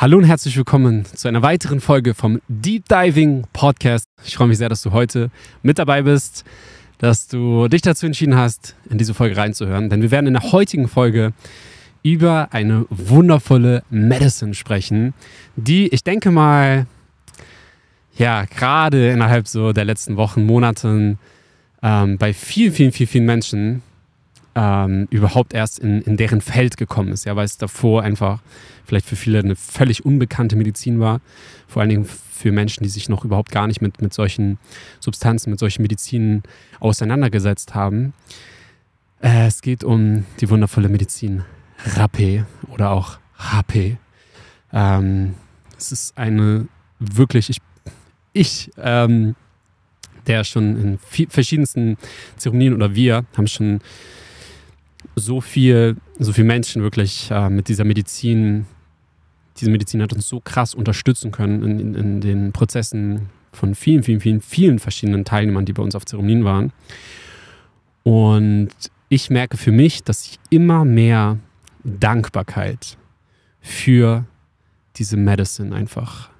Hallo und herzlich willkommen zu einer weiteren Folge vom Deep Diving Podcast. Ich freue mich sehr, dass du heute mit dabei bist, dass du dich dazu entschieden hast, in diese Folge reinzuhören. Denn wir werden in der heutigen Folge über eine wundervolle Medicine sprechen, die ich denke mal, ja, gerade innerhalb so der letzten Wochen, Monaten ähm, bei vielen, vielen, vielen, vielen Menschen ähm, überhaupt erst in, in deren Feld gekommen ist, ja, weil es davor einfach vielleicht für viele eine völlig unbekannte Medizin war, vor allen Dingen für Menschen, die sich noch überhaupt gar nicht mit, mit solchen Substanzen, mit solchen Medizinen auseinandergesetzt haben. Äh, es geht um die wundervolle Medizin Rapé oder auch HP. Ähm, es ist eine wirklich, ich, ich ähm, der schon in verschiedensten Zeremonien oder wir haben schon so viel, so viel Menschen wirklich äh, mit dieser Medizin, diese Medizin hat uns so krass unterstützen können in, in, in, den Prozessen von vielen, vielen, vielen, vielen verschiedenen Teilnehmern, die bei uns auf Zeremonien waren. Und ich merke für mich, dass ich immer mehr Dankbarkeit für diese Medicine einfach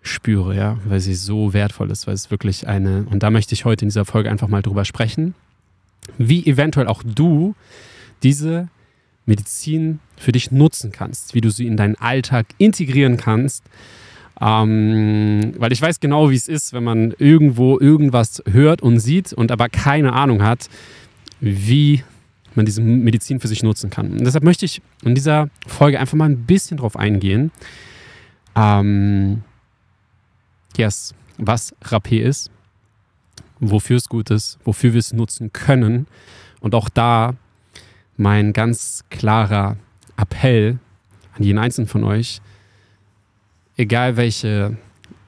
spüre, ja, weil sie so wertvoll ist, weil es wirklich eine, und da möchte ich heute in dieser Folge einfach mal drüber sprechen, wie eventuell auch du diese Medizin für dich nutzen kannst, wie du sie in deinen Alltag integrieren kannst. Ähm, weil ich weiß genau, wie es ist, wenn man irgendwo irgendwas hört und sieht und aber keine Ahnung hat, wie man diese Medizin für sich nutzen kann. Und deshalb möchte ich in dieser Folge einfach mal ein bisschen drauf eingehen. Ähm, yes, was Rapé ist, wofür es gut ist, wofür wir es nutzen können. Und auch da mein ganz klarer Appell an jeden einzelnen von euch, egal welche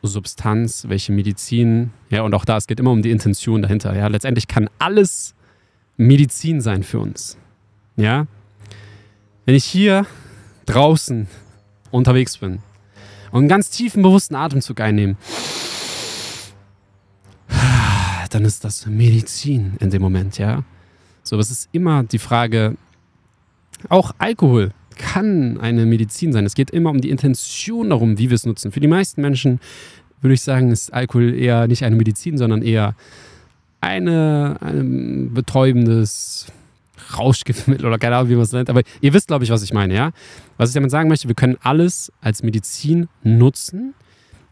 Substanz, welche Medizin, ja, und auch da, es geht immer um die Intention dahinter. Ja, letztendlich kann alles Medizin sein für uns. Ja, wenn ich hier draußen unterwegs bin und einen ganz tiefen, bewussten Atemzug einnehme, dann ist das Medizin in dem Moment, ja. So, es ist immer die Frage, auch Alkohol kann eine Medizin sein. Es geht immer um die Intention darum, wie wir es nutzen. Für die meisten Menschen würde ich sagen, ist Alkohol eher nicht eine Medizin, sondern eher eine, ein betäubendes Rauschgiftmittel oder keine Ahnung, wie man es nennt. Aber ihr wisst, glaube ich, was ich meine, ja? Was ich damit sagen möchte, wir können alles als Medizin nutzen,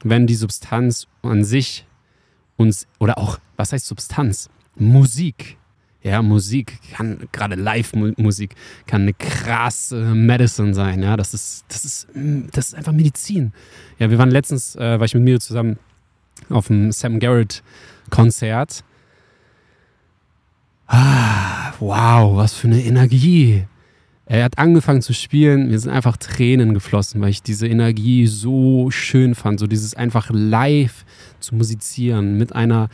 wenn die Substanz an sich uns, oder auch, was heißt Substanz? Musik. Ja, Musik kann, gerade Live-Musik, kann eine krasse Medicine sein. Ja, das ist, das ist, mm, das ist einfach Medizin. Ja, wir waren letztens, äh, war ich mit Miro zusammen auf dem Sam Garrett-Konzert. Ah, wow, was für eine Energie. Er hat angefangen zu spielen, mir sind einfach Tränen geflossen, weil ich diese Energie so schön fand, so dieses einfach live zu musizieren, mit einer,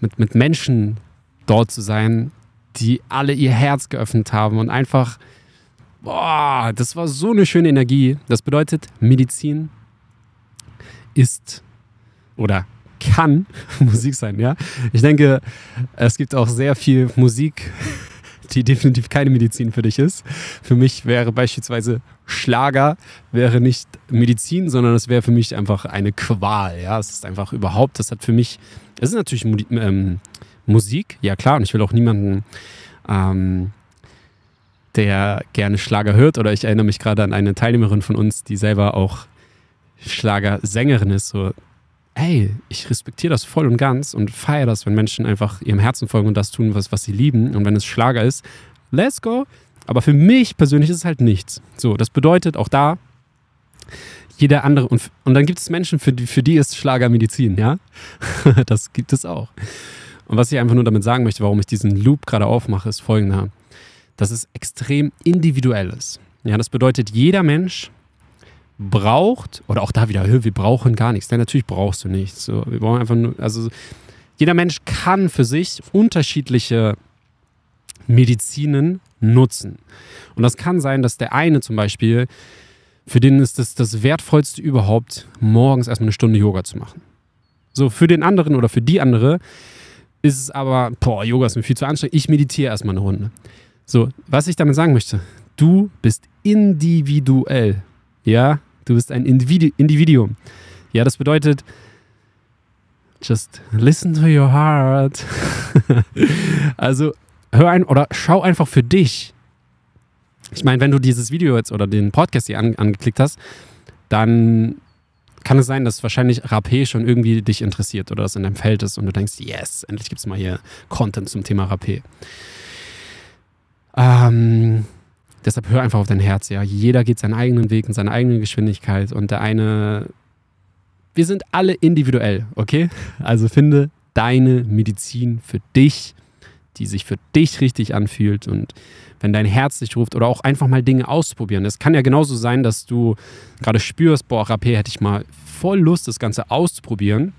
mit, mit Menschen dort zu sein, die alle ihr Herz geöffnet haben und einfach, boah, das war so eine schöne Energie. Das bedeutet, Medizin ist oder kann Musik sein, ja. Ich denke, es gibt auch sehr viel Musik die definitiv keine Medizin für dich ist. Für mich wäre beispielsweise Schlager wäre nicht Medizin, sondern es wäre für mich einfach eine Qual. Ja, es ist einfach überhaupt, das hat für mich, es ist natürlich ähm, Musik, ja klar, und ich will auch niemanden, ähm, der gerne Schlager hört, oder ich erinnere mich gerade an eine Teilnehmerin von uns, die selber auch Schlagersängerin ist, so hey, ich respektiere das voll und ganz und feiere das, wenn Menschen einfach ihrem Herzen folgen und das tun, was, was sie lieben. Und wenn es Schlager ist, let's go. Aber für mich persönlich ist es halt nichts. So, das bedeutet auch da, jeder andere. Und, und dann gibt es Menschen, für die, für die ist Schlager Medizin, ja? das gibt es auch. Und was ich einfach nur damit sagen möchte, warum ich diesen Loop gerade aufmache, ist folgender: dass es extrem individuell ist. Ja, das bedeutet, jeder Mensch braucht, oder auch da wieder, wir brauchen gar nichts. Denn natürlich brauchst du nichts. So, wir brauchen einfach nur, also jeder Mensch kann für sich unterschiedliche Medizinen nutzen. Und das kann sein, dass der eine zum Beispiel, für den ist das das Wertvollste überhaupt, morgens erstmal eine Stunde Yoga zu machen. So, für den anderen oder für die andere ist es aber, boah, Yoga ist mir viel zu anstrengend, ich meditiere erstmal eine Runde. So, was ich damit sagen möchte, du bist individuell. Ja, Du bist ein Individu Individuum. Ja, das bedeutet, just listen to your heart. also hör ein oder schau einfach für dich. Ich meine, wenn du dieses Video jetzt oder den Podcast hier an, angeklickt hast, dann kann es sein, dass wahrscheinlich Rapé schon irgendwie dich interessiert oder das in deinem Feld ist und du denkst, yes, endlich gibt es mal hier Content zum Thema Rapé. Ähm, Deshalb hör einfach auf dein Herz, ja. Jeder geht seinen eigenen Weg und seine eigene Geschwindigkeit und der eine. Wir sind alle individuell, okay? Also finde deine Medizin für dich, die sich für dich richtig anfühlt und wenn dein Herz dich ruft oder auch einfach mal Dinge ausprobieren. Es kann ja genauso sein, dass du gerade spürst, boah, Rapé hätte ich mal voll Lust, das Ganze auszuprobieren,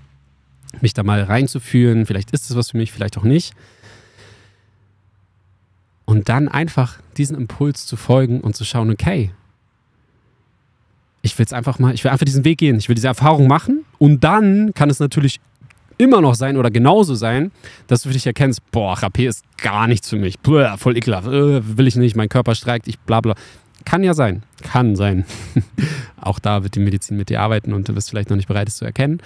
mich da mal reinzufühlen. Vielleicht ist es was für mich, vielleicht auch nicht. Und dann einfach diesen Impuls zu folgen und zu schauen, okay, ich will jetzt einfach mal, ich will einfach diesen Weg gehen, ich will diese Erfahrung machen und dann kann es natürlich immer noch sein oder genauso sein, dass du für dich erkennst, boah, Rapé ist gar nichts für mich, Blah, voll ekelhaft, äh, will ich nicht, mein Körper streikt, ich bla bla. Kann ja sein, kann sein. Auch da wird die Medizin mit dir arbeiten und du bist vielleicht noch nicht bereit, es zu erkennen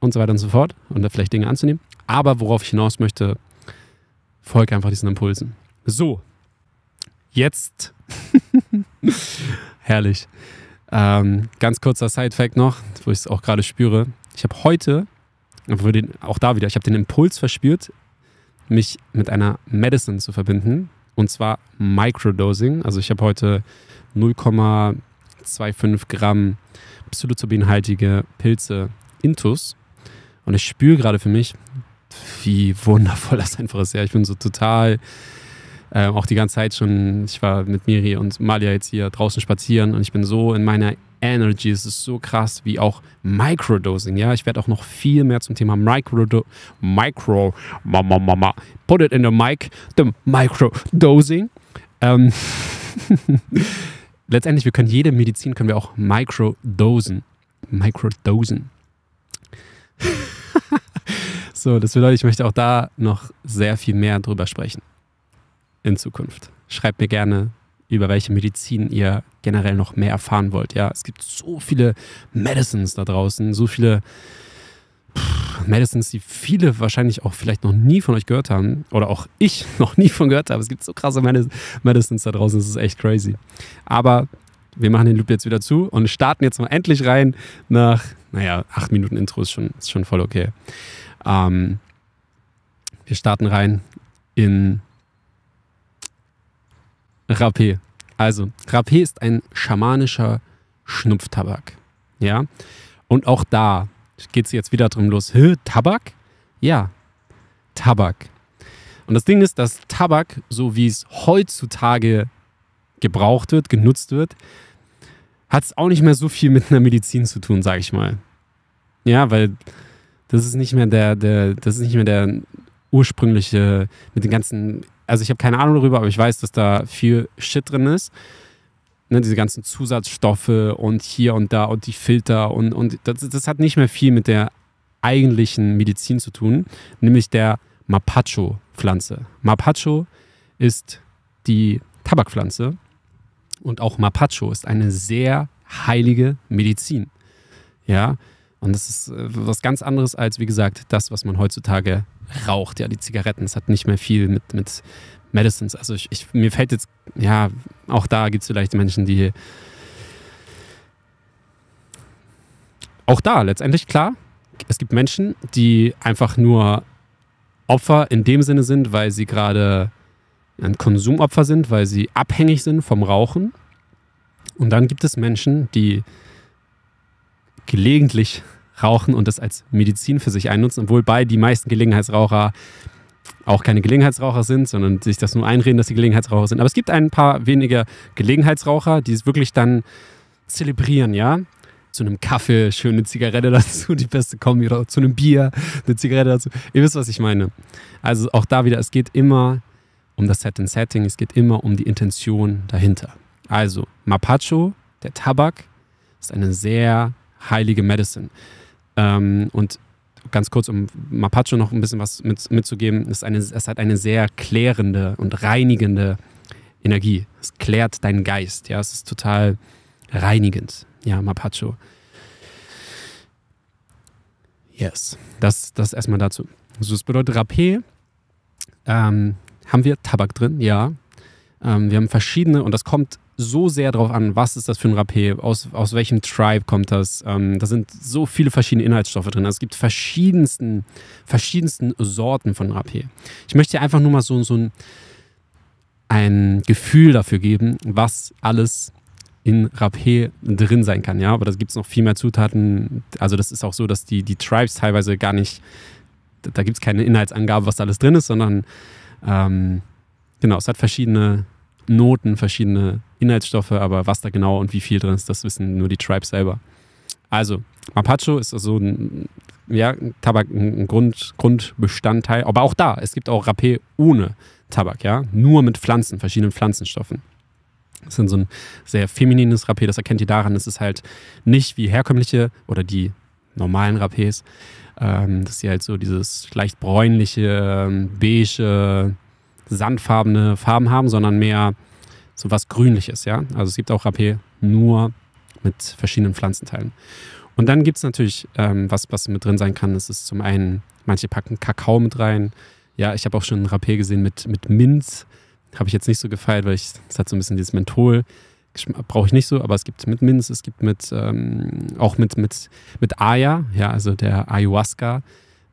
und so weiter und so fort und da vielleicht Dinge anzunehmen. Aber worauf ich hinaus möchte, folge einfach diesen Impulsen. So, Jetzt. Herrlich. Ähm, ganz kurzer Side-Fact noch, wo ich es auch gerade spüre. Ich habe heute, auch da wieder, ich habe den Impuls verspürt, mich mit einer Medicine zu verbinden. Und zwar Microdosing. Also ich habe heute 0,25 Gramm psilocybinhaltige Pilze Intus. Und ich spüre gerade für mich, wie wundervoll das einfach ist. Ja, ich bin so total äh, auch die ganze Zeit schon, ich war mit Miri und Malia jetzt hier draußen spazieren und ich bin so in meiner Energy. Es ist so krass, wie auch Microdosing. Ja, ich werde auch noch viel mehr zum Thema Microdo Micro, Mama, Mama, put it in the mic, the Microdosing. Ähm, Letztendlich, wir können jede Medizin können wir auch microdosen. Microdosen. so, das bedeutet, ich möchte auch da noch sehr viel mehr drüber sprechen in Zukunft. Schreibt mir gerne, über welche Medizin ihr generell noch mehr erfahren wollt. Ja, es gibt so viele Medicines da draußen, so viele pff, Medicines, die viele wahrscheinlich auch vielleicht noch nie von euch gehört haben oder auch ich noch nie von gehört habe. Es gibt so krasse Medicines da draußen, das ist echt crazy. Aber wir machen den Loop jetzt wieder zu und starten jetzt mal endlich rein nach, naja, acht Minuten Intro ist schon, ist schon voll okay. Ähm, wir starten rein in Rapé. Also, Rapé ist ein schamanischer Schnupftabak. Ja. Und auch da geht es jetzt wieder drum los. Hä, Tabak? Ja, Tabak. Und das Ding ist, dass Tabak, so wie es heutzutage gebraucht wird, genutzt wird, hat es auch nicht mehr so viel mit einer Medizin zu tun, sag ich mal. Ja, weil das ist nicht mehr der, der, das ist nicht mehr der ursprüngliche, mit den ganzen also ich habe keine Ahnung darüber, aber ich weiß, dass da viel Shit drin ist. Ne, diese ganzen Zusatzstoffe und hier und da und die Filter und, und das, das hat nicht mehr viel mit der eigentlichen Medizin zu tun, nämlich der Mapacho-Pflanze. Mapacho ist die Tabakpflanze und auch Mapacho ist eine sehr heilige Medizin. Ja, und das ist äh, was ganz anderes als, wie gesagt, das, was man heutzutage raucht, ja, die Zigaretten. Es hat nicht mehr viel mit, mit Medicines. Also ich, ich, mir fällt jetzt, ja, auch da gibt es vielleicht Menschen, die. Auch da, letztendlich klar, es gibt Menschen, die einfach nur Opfer in dem Sinne sind, weil sie gerade ein Konsumopfer sind, weil sie abhängig sind vom Rauchen. Und dann gibt es Menschen, die gelegentlich rauchen und das als Medizin für sich einnutzen, obwohl bei die meisten Gelegenheitsraucher auch keine Gelegenheitsraucher sind, sondern sich das nur einreden, dass sie Gelegenheitsraucher sind. Aber es gibt ein paar wenige Gelegenheitsraucher, die es wirklich dann zelebrieren, ja. Zu einem Kaffee, schöne Zigarette dazu, die beste Kombi, oder zu einem Bier, eine Zigarette dazu. Ihr wisst, was ich meine. Also auch da wieder, es geht immer um das Set and Setting, es geht immer um die Intention dahinter. Also, Mapacho, der Tabak, ist eine sehr heilige Medicine. Ähm, und ganz kurz, um Mapacho noch ein bisschen was mit, mitzugeben, ist eine, es hat eine sehr klärende und reinigende Energie. Es klärt deinen Geist. Ja, es ist total reinigend. Ja, Mapacho. Yes. Das, das erstmal dazu. Also das bedeutet Rapé. Ähm, haben wir Tabak drin? Ja. Ähm, wir haben verschiedene und das kommt so sehr darauf an, was ist das für ein Rapé, aus, aus welchem Tribe kommt das. Ähm, da sind so viele verschiedene Inhaltsstoffe drin. Also es gibt verschiedensten, verschiedensten Sorten von Rapé. Ich möchte einfach nur mal so, so ein, ein Gefühl dafür geben, was alles in Rapé drin sein kann. Ja, aber da gibt es noch viel mehr Zutaten. Also das ist auch so, dass die, die Tribes teilweise gar nicht, da gibt es keine Inhaltsangabe, was da alles drin ist, sondern ähm, Genau, es hat verschiedene Noten, verschiedene Inhaltsstoffe, aber was da genau und wie viel drin ist, das wissen nur die Tribes selber. Also, Mapacho ist so also ein, ja, Tabak, ein Grund, Grundbestandteil, aber auch da, es gibt auch Rapé ohne Tabak, ja, nur mit Pflanzen, verschiedenen Pflanzenstoffen. Das ist so ein sehr feminines Rapé, das erkennt ihr daran, es ist halt nicht wie herkömmliche oder die normalen Rapés, ähm, dass sie halt so dieses leicht bräunliche, ähm, beige, sandfarbene Farben haben, sondern mehr so was Grünliches, ja. Also es gibt auch Rapé nur mit verschiedenen Pflanzenteilen. Und dann gibt es natürlich, ähm, was, was mit drin sein kann, das ist zum einen, manche packen Kakao mit rein. Ja, ich habe auch schon einen Rapé gesehen mit, mit Minz. Habe ich jetzt nicht so gefeiert, weil es hat so ein bisschen dieses Menthol. Brauche ich nicht so, aber es gibt mit Minz, es gibt mit, ähm, auch mit, mit, mit Aya, ja, also der Ayahuasca.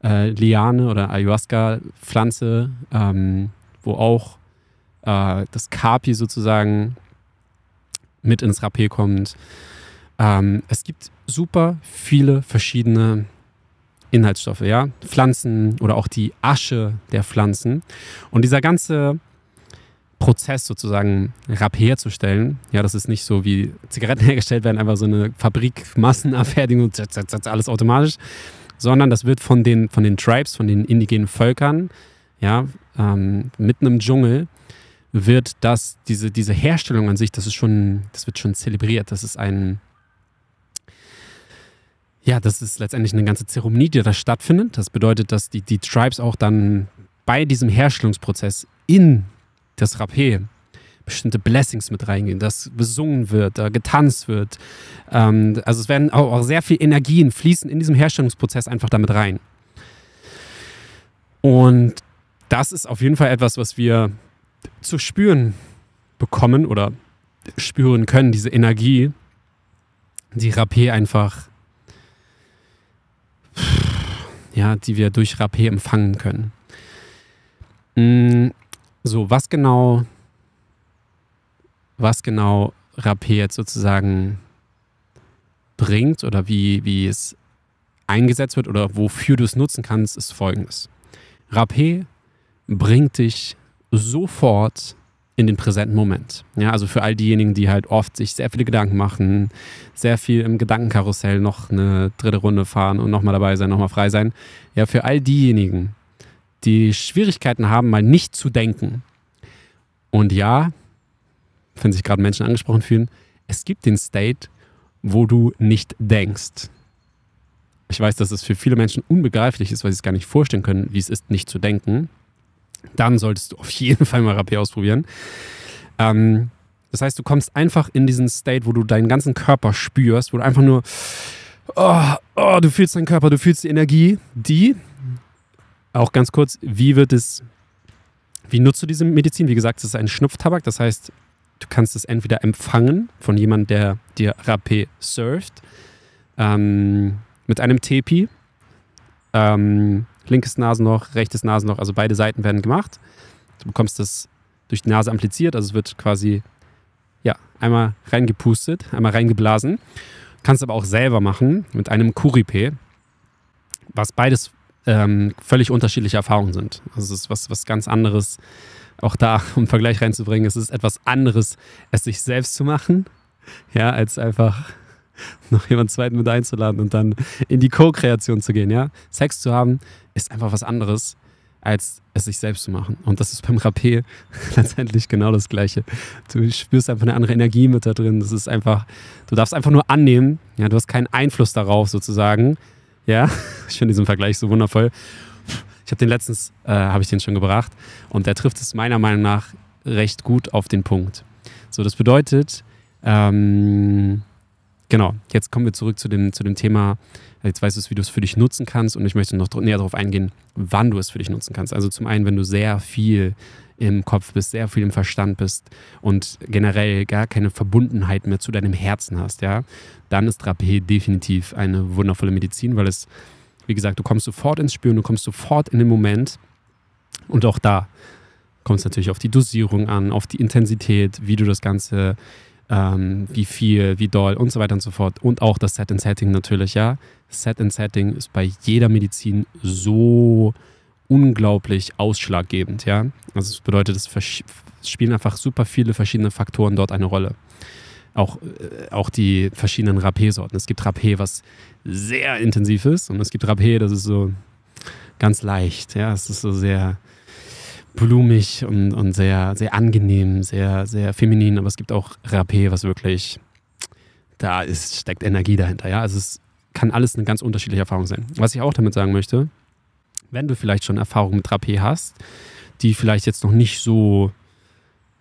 Äh, Liane oder Ayahuasca-Pflanze, ähm, wo auch äh, das Kapi sozusagen mit ins Rapé kommt. Ähm, es gibt super viele verschiedene Inhaltsstoffe, ja, Pflanzen oder auch die Asche der Pflanzen. Und dieser ganze Prozess sozusagen Rap herzustellen. Ja, das ist nicht so wie Zigaretten hergestellt werden, einfach so eine Fabrik, Massenabfertigung, alles automatisch, sondern das wird von den, von den Tribes, von den indigenen Völkern, ja, ähm, mitten im Dschungel, wird das, diese, diese Herstellung an sich, das ist schon, das wird schon zelebriert. Das ist ein, ja, das ist letztendlich eine ganze Zeremonie, die da stattfindet. Das bedeutet, dass die, die Tribes auch dann bei diesem Herstellungsprozess in das Rapé bestimmte Blessings mit reingehen, dass besungen wird, da getanzt wird. Ähm, also es werden auch, auch, sehr viel Energien fließen in diesem Herstellungsprozess einfach damit rein. Und das ist auf jeden Fall etwas, was wir zu spüren bekommen oder spüren können, diese Energie, die Rapé einfach, ja, die wir durch Rapé empfangen können. Mm, so, was genau, was genau Rapé jetzt sozusagen bringt oder wie, wie es eingesetzt wird oder wofür du es nutzen kannst, ist folgendes. Rapé bringt dich sofort in den präsenten Moment. Ja, also für all diejenigen, die halt oft sich sehr viele Gedanken machen, sehr viel im Gedankenkarussell noch eine dritte Runde fahren und nochmal dabei sein, nochmal frei sein. Ja, für all diejenigen, die Schwierigkeiten haben, mal nicht zu denken. Und ja, wenn sich gerade Menschen angesprochen fühlen, es gibt den State, wo du nicht denkst. Ich weiß, dass es für viele Menschen unbegreiflich ist, weil sie es gar nicht vorstellen können, wie es ist, nicht zu denken dann solltest du auf jeden Fall mal Rapé ausprobieren. Ähm, das heißt, du kommst einfach in diesen State, wo du deinen ganzen Körper spürst, wo du einfach nur, oh, oh, du fühlst deinen Körper, du fühlst die Energie, die, auch ganz kurz, wie wird es, wie nutzt du diese Medizin? Wie gesagt, es ist ein Schnupftabak, das heißt, du kannst es entweder empfangen von jemandem, der dir Rapé surft, ähm, mit einem Tepi, ähm, Linkes Nasenloch, rechtes Nasenloch, also beide Seiten werden gemacht. Du bekommst das durch die Nase ampliziert, also es wird quasi ja, einmal reingepustet, einmal reingeblasen. Kannst aber auch selber machen mit einem Kuripe, was beides ähm, völlig unterschiedliche Erfahrungen sind. Also es ist was, was ganz anderes, auch da, um Vergleich reinzubringen, es ist etwas anderes, es sich selbst zu machen, ja, als einfach noch jemand zweiten mit einzuladen und dann in die Co-Kreation zu gehen, ja? Sex zu haben ist einfach was anderes, als es sich selbst zu machen. Und das ist beim Rapé letztendlich genau das Gleiche. Du spürst einfach eine andere Energie mit da drin. Das ist einfach, du darfst einfach nur annehmen, ja? Du hast keinen Einfluss darauf sozusagen, ja? Ich finde diesen Vergleich so wundervoll. Ich habe den letztens, äh, habe ich den schon gebracht und der trifft es meiner Meinung nach recht gut auf den Punkt. So, das bedeutet, ähm, Genau, jetzt kommen wir zurück zu dem, zu dem Thema, jetzt weißt du wie du es für dich nutzen kannst und ich möchte noch näher darauf eingehen, wann du es für dich nutzen kannst. Also zum einen, wenn du sehr viel im Kopf bist, sehr viel im Verstand bist und generell gar keine Verbundenheit mehr zu deinem Herzen hast, ja, dann ist Trapé definitiv eine wundervolle Medizin, weil es, wie gesagt, du kommst sofort ins Spüren, du kommst sofort in den Moment und auch da kommt es natürlich auf die Dosierung an, auf die Intensität, wie du das Ganze ähm, wie viel, wie doll und so weiter und so fort. Und auch das Set and Setting natürlich, ja. Set and Setting ist bei jeder Medizin so unglaublich ausschlaggebend, ja. Also das bedeutet, es spielen einfach super viele verschiedene Faktoren dort eine Rolle. Auch, äh, auch die verschiedenen Rapé-Sorten. Es gibt Rapé, was sehr intensiv ist und es gibt Rapé, das ist so ganz leicht, ja. Es ist so sehr blumig und, und sehr, sehr angenehm, sehr, sehr feminin, aber es gibt auch Rapé, was wirklich da ist, steckt Energie dahinter. Ja? Also es kann alles eine ganz unterschiedliche Erfahrung sein. Was ich auch damit sagen möchte, wenn du vielleicht schon Erfahrung mit Rapé hast, die vielleicht jetzt noch nicht so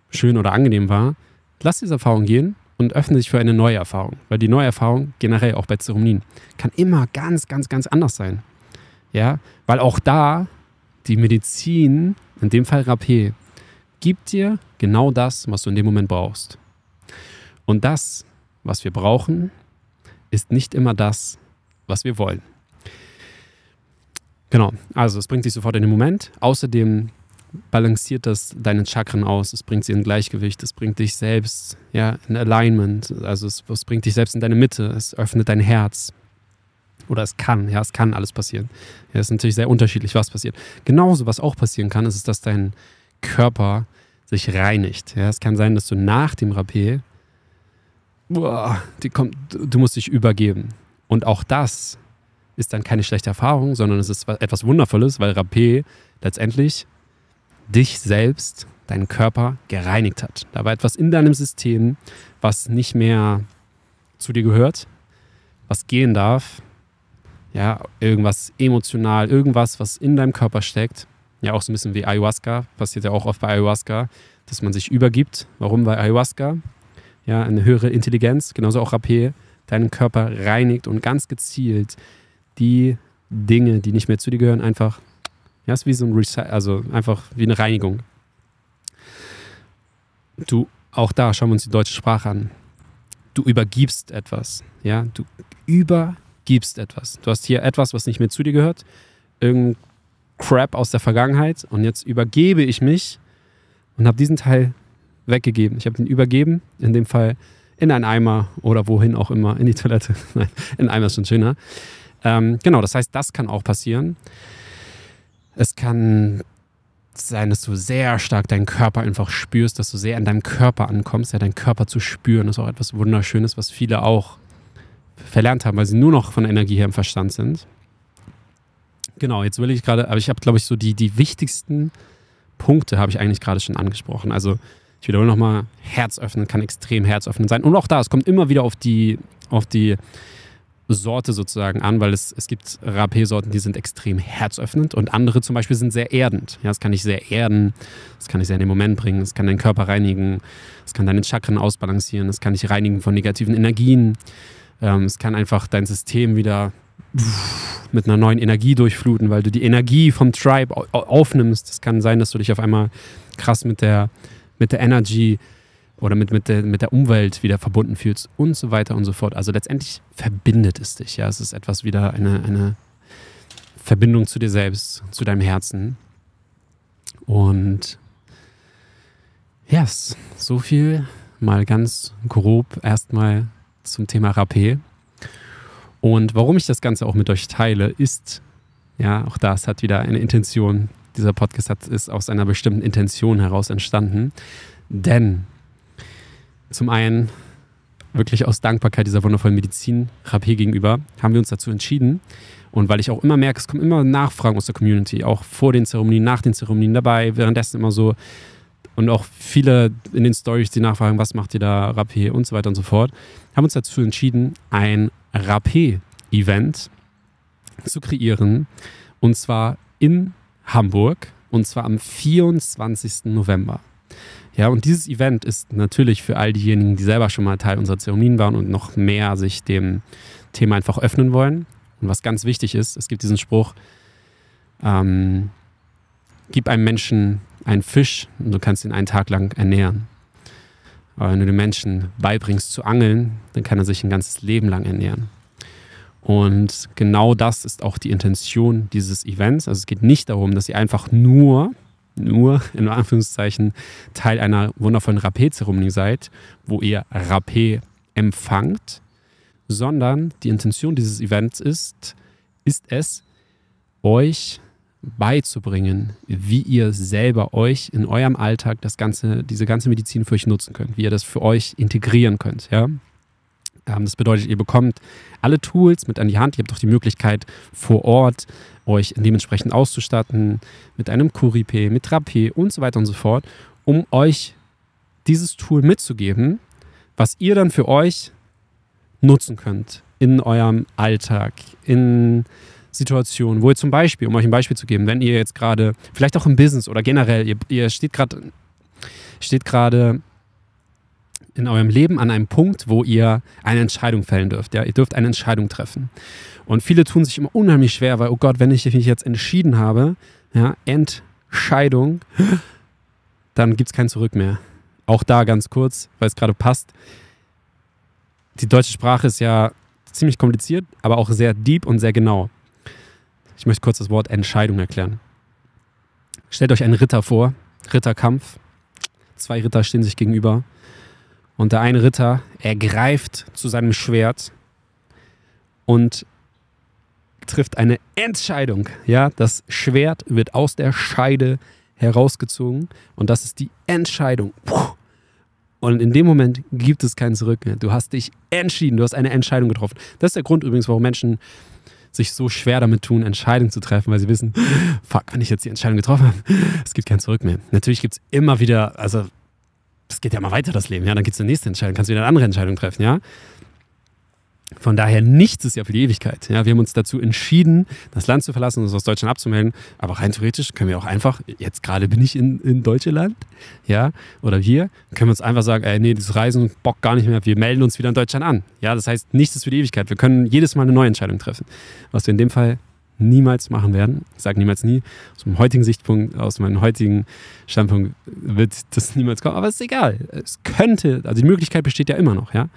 schön oder angenehm war, lass diese Erfahrung gehen und öffne dich für eine neue Erfahrung. Weil die neue Erfahrung, generell auch bei Zeremonien, kann immer ganz, ganz, ganz anders sein. Ja, weil auch da die Medizin in dem Fall Rapé, gibt dir genau das, was du in dem Moment brauchst. Und das, was wir brauchen, ist nicht immer das, was wir wollen. Genau, also es bringt dich sofort in den Moment. Außerdem balanciert das deine Chakren aus, es bringt sie in Gleichgewicht, es bringt dich selbst ja, in Alignment, also es, es bringt dich selbst in deine Mitte, es öffnet dein Herz, oder es kann, ja, es kann alles passieren. Ja, es ist natürlich sehr unterschiedlich, was passiert. Genauso, was auch passieren kann, ist, dass dein Körper sich reinigt. Ja, es kann sein, dass du nach dem Rapé, boah, die kommt, du musst dich übergeben. Und auch das ist dann keine schlechte Erfahrung, sondern es ist etwas Wundervolles, weil Rapé letztendlich dich selbst, deinen Körper gereinigt hat. Da war etwas in deinem System, was nicht mehr zu dir gehört, was gehen darf, ja, irgendwas emotional, irgendwas, was in deinem Körper steckt. Ja, auch so ein bisschen wie Ayahuasca, passiert ja auch oft bei Ayahuasca, dass man sich übergibt. Warum? Weil Ayahuasca, ja, eine höhere Intelligenz, genauso auch Rapé, deinen Körper reinigt und ganz gezielt die Dinge, die nicht mehr zu dir gehören, einfach, ja, ist wie so ein Recy also einfach wie eine Reinigung. Du, auch da schauen wir uns die deutsche Sprache an. Du übergibst etwas, ja, du übergibst gibst etwas. Du hast hier etwas, was nicht mehr zu dir gehört. Irgendein Crap aus der Vergangenheit. Und jetzt übergebe ich mich und habe diesen Teil weggegeben. Ich habe den übergeben, in dem Fall in einen Eimer oder wohin auch immer, in die Toilette. Nein, in Eimer ist schon schöner. Ähm, genau, das heißt, das kann auch passieren. Es kann sein, dass du sehr stark deinen Körper einfach spürst, dass du sehr in deinem Körper ankommst. Ja, deinen Körper zu spüren ist auch etwas Wunderschönes, was viele auch verlernt haben, weil sie nur noch von Energie her im Verstand sind. Genau, jetzt will ich gerade, aber ich habe, glaube ich, so die, die wichtigsten Punkte habe ich eigentlich gerade schon angesprochen. Also ich wiederhole nochmal, Herz öffnen kann extrem herzöffnend sein. Und auch da, es kommt immer wieder auf die, auf die Sorte sozusagen an, weil es, es gibt Rapé-Sorten, die sind extrem herzöffnend und andere zum Beispiel sind sehr erdend. Ja, das kann ich sehr erden, das kann ich sehr in den Moment bringen, es kann deinen Körper reinigen, es kann deine Chakren ausbalancieren, es kann dich reinigen von negativen Energien. Ähm, es kann einfach dein System wieder mit einer neuen Energie durchfluten, weil du die Energie vom Tribe aufnimmst. Es kann sein, dass du dich auf einmal krass mit der, mit der Energy oder mit, mit, der, mit der Umwelt wieder verbunden fühlst und so weiter und so fort. Also letztendlich verbindet es dich. Ja? Es ist etwas wieder eine, eine Verbindung zu dir selbst, zu deinem Herzen. Und yes, so viel mal ganz grob erstmal zum Thema Rapé. Und warum ich das Ganze auch mit euch teile, ist, ja, auch das hat wieder eine Intention. Dieser Podcast ist aus einer bestimmten Intention heraus entstanden. Denn zum einen wirklich aus Dankbarkeit dieser wundervollen Medizin Rapé gegenüber haben wir uns dazu entschieden. Und weil ich auch immer merke, es kommen immer Nachfragen aus der Community, auch vor den Zeremonien, nach den Zeremonien dabei, währenddessen immer so, und auch viele in den Stories, die nachfragen, was macht ihr da, Rapé und so weiter und so fort, haben uns dazu entschieden, ein Rapé-Event zu kreieren und zwar in Hamburg und zwar am 24. November. Ja, und dieses Event ist natürlich für all diejenigen, die selber schon mal Teil unserer Zeremonien waren und noch mehr sich dem Thema einfach öffnen wollen. Und was ganz wichtig ist, es gibt diesen Spruch, ähm, gib einem Menschen einen Fisch und du kannst ihn einen Tag lang ernähren. Aber wenn du dem Menschen beibringst zu angeln, dann kann er sich ein ganzes Leben lang ernähren. Und genau das ist auch die Intention dieses Events. Also es geht nicht darum, dass ihr einfach nur, nur in Anführungszeichen, Teil einer wundervollen Rapé-Zeremonie seid, wo ihr Rapé empfangt, sondern die Intention dieses Events ist, ist es, euch beizubringen, wie ihr selber euch in eurem Alltag das ganze, diese ganze Medizin für euch nutzen könnt, wie ihr das für euch integrieren könnt. Ja? Ähm, das bedeutet, ihr bekommt alle Tools mit an die Hand. Ihr habt auch die Möglichkeit, vor Ort euch dementsprechend auszustatten mit einem Curipé, mit Rapé und so weiter und so fort, um euch dieses Tool mitzugeben, was ihr dann für euch nutzen könnt in eurem Alltag, in Situationen, wo ihr zum Beispiel, um euch ein Beispiel zu geben, wenn ihr jetzt gerade, vielleicht auch im Business oder generell, ihr, ihr steht gerade steht in eurem Leben an einem Punkt, wo ihr eine Entscheidung fällen dürft. Ja? Ihr dürft eine Entscheidung treffen. Und viele tun sich immer unheimlich schwer, weil, oh Gott, wenn ich mich jetzt entschieden habe, ja, Entscheidung, dann gibt es kein Zurück mehr. Auch da ganz kurz, weil es gerade passt. Die deutsche Sprache ist ja ziemlich kompliziert, aber auch sehr deep und sehr genau. Ich möchte kurz das Wort Entscheidung erklären. Stellt euch einen Ritter vor, Ritterkampf. Zwei Ritter stehen sich gegenüber. Und der eine Ritter ergreift zu seinem Schwert und trifft eine Entscheidung. Ja, das Schwert wird aus der Scheide herausgezogen und das ist die Entscheidung. Und in dem Moment gibt es kein Zurück mehr. Du hast dich entschieden, du hast eine Entscheidung getroffen. Das ist der Grund übrigens, warum Menschen sich so schwer damit tun, Entscheidungen zu treffen, weil sie wissen, fuck, wenn ich jetzt die Entscheidung getroffen habe, es gibt kein Zurück mehr. Natürlich gibt es immer wieder, also es geht ja immer weiter, das Leben, ja, dann gibt es eine nächste Entscheidung, kannst du wieder eine andere Entscheidung treffen, ja. Von daher, nichts ist ja für die Ewigkeit. Ja, wir haben uns dazu entschieden, das Land zu verlassen und uns aus Deutschland abzumelden. Aber rein theoretisch können wir auch einfach, jetzt gerade bin ich in, in Deutschland, ja, oder wir, können wir uns einfach sagen, ey, nee, das Reisen bockt gar nicht mehr, wir melden uns wieder in Deutschland an. Ja, das heißt, nichts ist für die Ewigkeit. Wir können jedes Mal eine neue Entscheidung treffen. Was wir in dem Fall niemals machen werden. Ich sage niemals nie. Aus meinem heutigen Sichtpunkt, aus meinem heutigen Standpunkt wird das niemals kommen. Aber es ist egal. Es könnte, also die Möglichkeit besteht ja immer noch. Ja,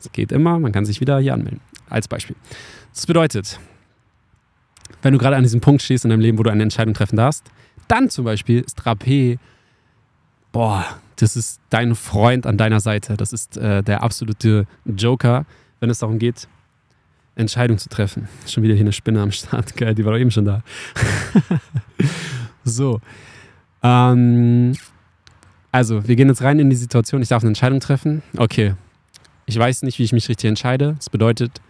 es geht immer. Man kann sich wieder hier anmelden. Als Beispiel. Das bedeutet, wenn du gerade an diesem Punkt stehst in deinem Leben, wo du eine Entscheidung treffen darfst, dann zum Beispiel ist Rapé, boah, das ist dein Freund an deiner Seite. Das ist äh, der absolute Joker, wenn es darum geht, Entscheidung zu treffen. Schon wieder hier eine Spinne am Start, geil, die war doch eben schon da. so. Ähm, also, wir gehen jetzt rein in die Situation, ich darf eine Entscheidung treffen. Okay, ich weiß nicht, wie ich mich richtig entscheide. Das bedeutet,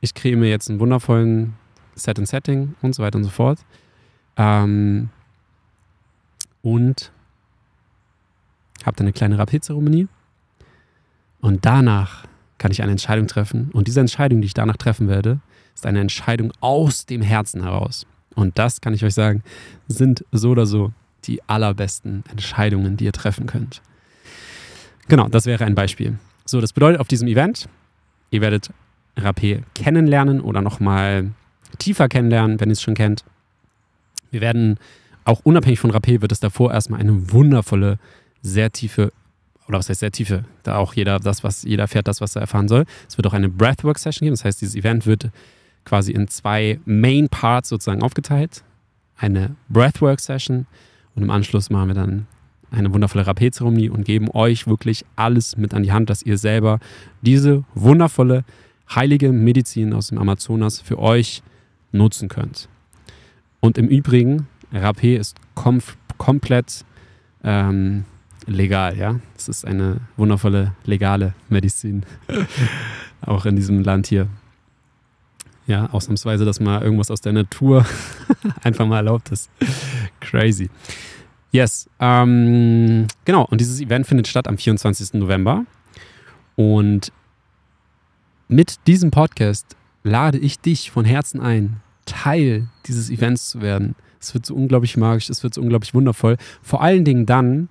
ich kriege mir jetzt einen wundervollen Set and Setting und so weiter und so fort. Ähm, und habe dann eine kleine Rapid-Zeremonie. Und danach kann ich eine Entscheidung treffen. Und diese Entscheidung, die ich danach treffen werde, ist eine Entscheidung aus dem Herzen heraus. Und das kann ich euch sagen, sind so oder so die allerbesten Entscheidungen, die ihr treffen könnt. Genau, das wäre ein Beispiel. So, das bedeutet auf diesem Event, ihr werdet Rapé kennenlernen oder nochmal tiefer kennenlernen, wenn ihr es schon kennt. Wir werden auch unabhängig von Rapé wird es davor erstmal eine wundervolle, sehr tiefe oder was heißt sehr tiefe, da auch jeder das, was jeder erfährt, das, was er erfahren soll. Es wird auch eine Breathwork-Session geben. Das heißt, dieses Event wird quasi in zwei Main Parts sozusagen aufgeteilt. Eine Breathwork-Session und im Anschluss machen wir dann eine wundervolle Rapé-Zeremonie und geben euch wirklich alles mit an die Hand, dass ihr selber diese wundervolle, heilige Medizin aus dem Amazonas für euch nutzen könnt. Und im Übrigen, Rapé ist komplett ähm, legal, ja. Es ist eine wundervolle legale Medizin, auch in diesem Land hier. Ja, ausnahmsweise, dass mal irgendwas aus der Natur einfach mal erlaubt ist. Crazy. Yes, ähm, genau. Und dieses Event findet statt am 24. November. Und mit diesem Podcast lade ich dich von Herzen ein, Teil dieses Events zu werden. Es wird so unglaublich magisch, es wird so unglaublich wundervoll. Vor allen Dingen dann,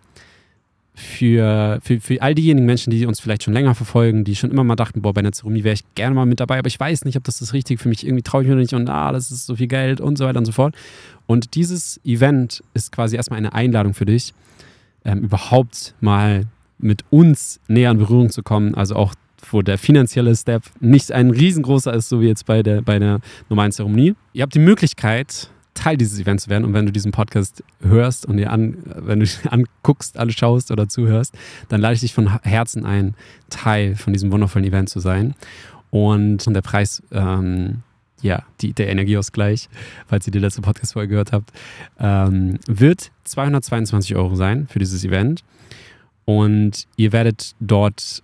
für, für, für all diejenigen Menschen, die uns vielleicht schon länger verfolgen, die schon immer mal dachten, boah, bei einer Zeremonie wäre ich gerne mal mit dabei, aber ich weiß nicht, ob das das Richtige für mich irgendwie traue ich mir nicht und ah, das ist so viel Geld und so weiter und so fort. Und dieses Event ist quasi erstmal eine Einladung für dich, ähm, überhaupt mal mit uns näher in Berührung zu kommen, also auch wo der finanzielle Step nicht ein riesengroßer ist, so wie jetzt bei der, bei der normalen Zeremonie. Ihr habt die Möglichkeit, Teil dieses Events werden. Und wenn du diesen Podcast hörst und dir an, wenn du anguckst, alle schaust oder zuhörst, dann lade ich dich von Herzen ein, Teil von diesem wundervollen Event zu sein. Und der Preis, ähm, ja, die, der Energieausgleich, falls ihr die letzte Podcast-Folge gehört habt, ähm, wird 222 Euro sein für dieses Event. Und ihr werdet dort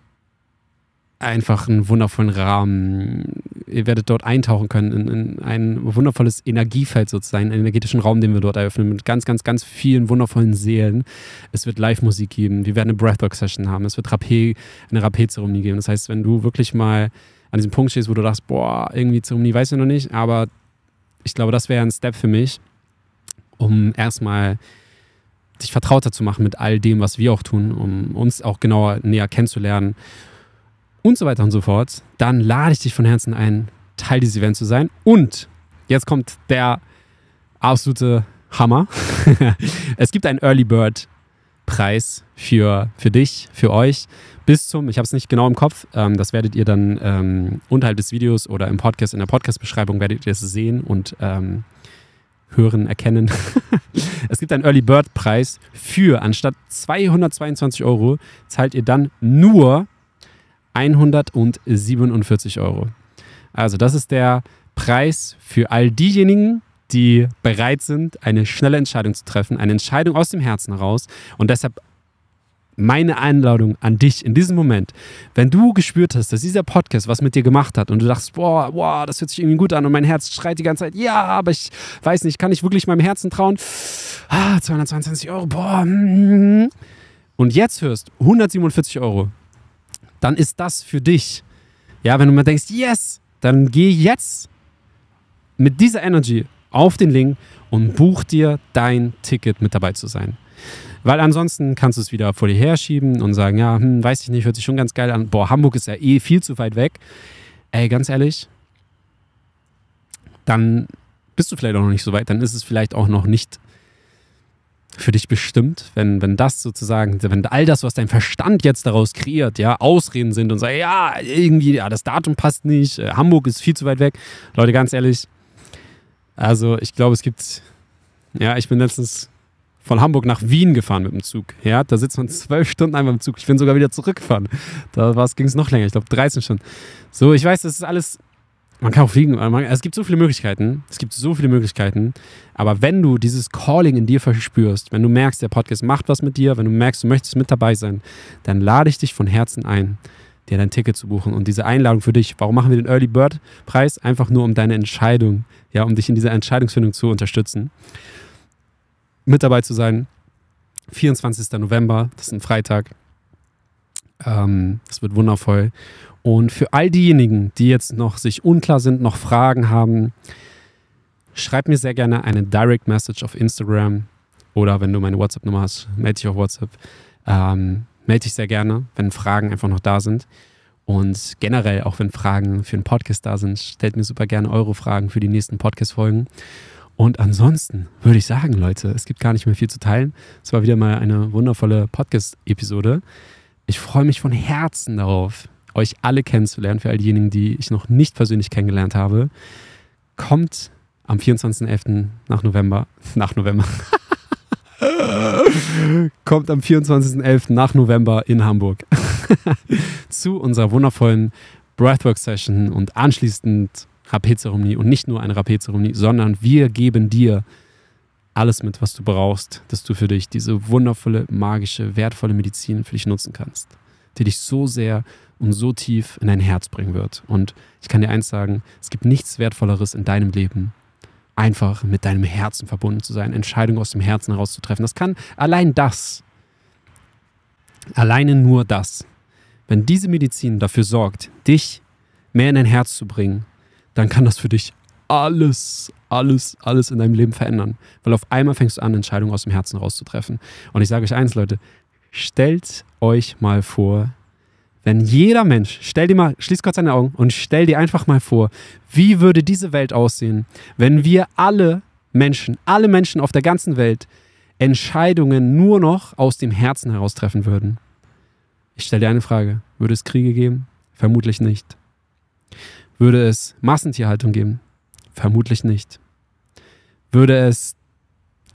einfach einen wundervollen Rahmen. Ihr werdet dort eintauchen können in, in ein wundervolles Energiefeld sozusagen, einen energetischen Raum, den wir dort eröffnen, mit ganz, ganz, ganz vielen wundervollen Seelen. Es wird Live-Musik geben, wir werden eine Breathwork-Session haben, es wird Rapé, eine Rapé-Zeremonie geben. Das heißt, wenn du wirklich mal an diesem Punkt stehst, wo du dachtest, boah, irgendwie Zeremonie weiß ich noch nicht, aber ich glaube, das wäre ein Step für mich, um erstmal dich vertrauter zu machen mit all dem, was wir auch tun, um uns auch genauer näher kennenzulernen und so weiter und so fort, dann lade ich dich von Herzen ein, Teil dieses Events zu sein. Und jetzt kommt der absolute Hammer. es gibt einen Early Bird Preis für, für dich, für euch. Bis zum, ich habe es nicht genau im Kopf, ähm, das werdet ihr dann ähm, unterhalb des Videos oder im Podcast, in der Podcast-Beschreibung werdet ihr es sehen und ähm, hören, erkennen. es gibt einen Early Bird Preis für, anstatt 222 Euro, zahlt ihr dann nur 147 Euro. Also das ist der Preis für all diejenigen, die bereit sind, eine schnelle Entscheidung zu treffen, eine Entscheidung aus dem Herzen heraus. Und deshalb meine Einladung an dich in diesem Moment, wenn du gespürt hast, dass dieser Podcast was mit dir gemacht hat und du dachtest, boah, boah, das hört sich irgendwie gut an und mein Herz schreit die ganze Zeit, ja, aber ich weiß nicht, kann ich wirklich meinem Herzen trauen? Ah, 222 Euro, boah. Mm. Und jetzt hörst 147 Euro dann ist das für dich. Ja, wenn du mal denkst, yes, dann geh jetzt mit dieser Energy auf den Link und buch dir dein Ticket mit dabei zu sein. Weil ansonsten kannst du es wieder vor dir herschieben und sagen, ja, hm, weiß ich nicht, hört sich schon ganz geil an. Boah, Hamburg ist ja eh viel zu weit weg. Ey, ganz ehrlich, dann bist du vielleicht auch noch nicht so weit, dann ist es vielleicht auch noch nicht für dich bestimmt, wenn, wenn das sozusagen, wenn all das, was dein Verstand jetzt daraus kreiert, ja, Ausreden sind und sagen, ja, irgendwie, ja, das Datum passt nicht, äh, Hamburg ist viel zu weit weg. Leute, ganz ehrlich, also ich glaube, es gibt, ja, ich bin letztens von Hamburg nach Wien gefahren mit dem Zug. Ja, da sitzt man zwölf Stunden einmal im Zug. Ich bin sogar wieder zurückgefahren. Da ging es noch länger, ich glaube 13 Stunden. So, ich weiß, das ist alles man kann auch fliegen. es gibt so viele Möglichkeiten. Es gibt so viele Möglichkeiten. Aber wenn du dieses Calling in dir verspürst, wenn du merkst, der Podcast macht was mit dir, wenn du merkst, du möchtest mit dabei sein, dann lade ich dich von Herzen ein, dir dein Ticket zu buchen. Und diese Einladung für dich, warum machen wir den Early Bird Preis? Einfach nur um deine Entscheidung, ja, um dich in dieser Entscheidungsfindung zu unterstützen. Mit dabei zu sein. 24. November, das ist ein Freitag. Ähm, wird wundervoll. Und für all diejenigen, die jetzt noch sich unklar sind, noch Fragen haben, schreib mir sehr gerne eine Direct Message auf Instagram oder wenn du meine WhatsApp-Nummer hast, melde dich auf WhatsApp. Ähm, melde dich sehr gerne, wenn Fragen einfach noch da sind. Und generell, auch wenn Fragen für einen Podcast da sind, stellt mir super gerne eure Fragen für die nächsten Podcast-Folgen. Und ansonsten würde ich sagen, Leute, es gibt gar nicht mehr viel zu teilen. Es war wieder mal eine wundervolle Podcast-Episode. Ich freue mich von Herzen darauf, euch alle kennenzulernen, für all diejenigen, die ich noch nicht persönlich kennengelernt habe, kommt am 24.11. nach November, nach November, kommt am 24.11. nach November in Hamburg zu unserer wundervollen Breathwork-Session und anschließend Rapé-Zeremonie und nicht nur eine Rapé-Zeremonie, sondern wir geben dir alles mit, was du brauchst, dass du für dich diese wundervolle, magische, wertvolle Medizin für dich nutzen kannst, die dich so sehr, und so tief in dein Herz bringen wird. Und ich kann dir eins sagen, es gibt nichts Wertvolleres in deinem Leben, einfach mit deinem Herzen verbunden zu sein, Entscheidungen aus dem Herzen herauszutreffen. Das kann allein das, alleine nur das, wenn diese Medizin dafür sorgt, dich mehr in dein Herz zu bringen, dann kann das für dich alles, alles, alles in deinem Leben verändern. Weil auf einmal fängst du an, Entscheidungen aus dem Herzen herauszutreffen. Und ich sage euch eins, Leute, stellt euch mal vor, wenn jeder Mensch, stell dir mal, schließ kurz deine Augen und stell dir einfach mal vor, wie würde diese Welt aussehen, wenn wir alle Menschen, alle Menschen auf der ganzen Welt Entscheidungen nur noch aus dem Herzen heraus treffen würden? Ich stelle dir eine Frage. Würde es Kriege geben? Vermutlich nicht. Würde es Massentierhaltung geben? Vermutlich nicht. Würde es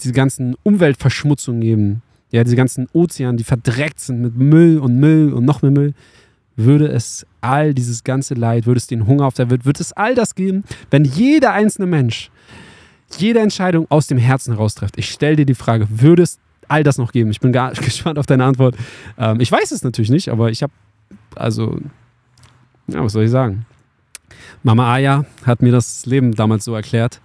diese ganzen Umweltverschmutzungen geben? ja, diese ganzen Ozeane, die verdreckt sind mit Müll und Müll und noch mehr Müll, würde es all dieses ganze Leid, würde es den Hunger auf der Welt, würde es all das geben, wenn jeder einzelne Mensch jede Entscheidung aus dem Herzen heraus trifft. Ich stelle dir die Frage, würde es all das noch geben? Ich bin gar gespannt auf deine Antwort. Ähm, ich weiß es natürlich nicht, aber ich habe, also, ja, was soll ich sagen? Mama Aya hat mir das Leben damals so erklärt,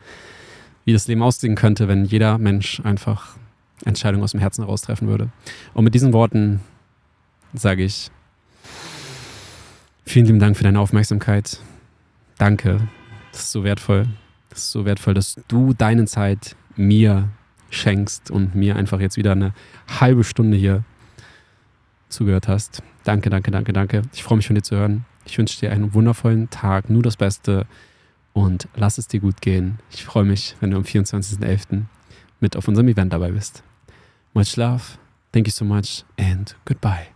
wie das Leben aussehen könnte, wenn jeder Mensch einfach Entscheidung aus dem Herzen heraus treffen würde. Und mit diesen Worten sage ich vielen lieben Dank für deine Aufmerksamkeit. Danke. Das ist so wertvoll. Das ist so wertvoll, dass du deine Zeit mir schenkst und mir einfach jetzt wieder eine halbe Stunde hier zugehört hast. Danke, danke, danke, danke. Ich freue mich von dir zu hören. Ich wünsche dir einen wundervollen Tag, nur das Beste und lass es dir gut gehen. Ich freue mich, wenn du am 24.11. mit auf unserem Event dabei bist. Much love. Thank you so much, and goodbye.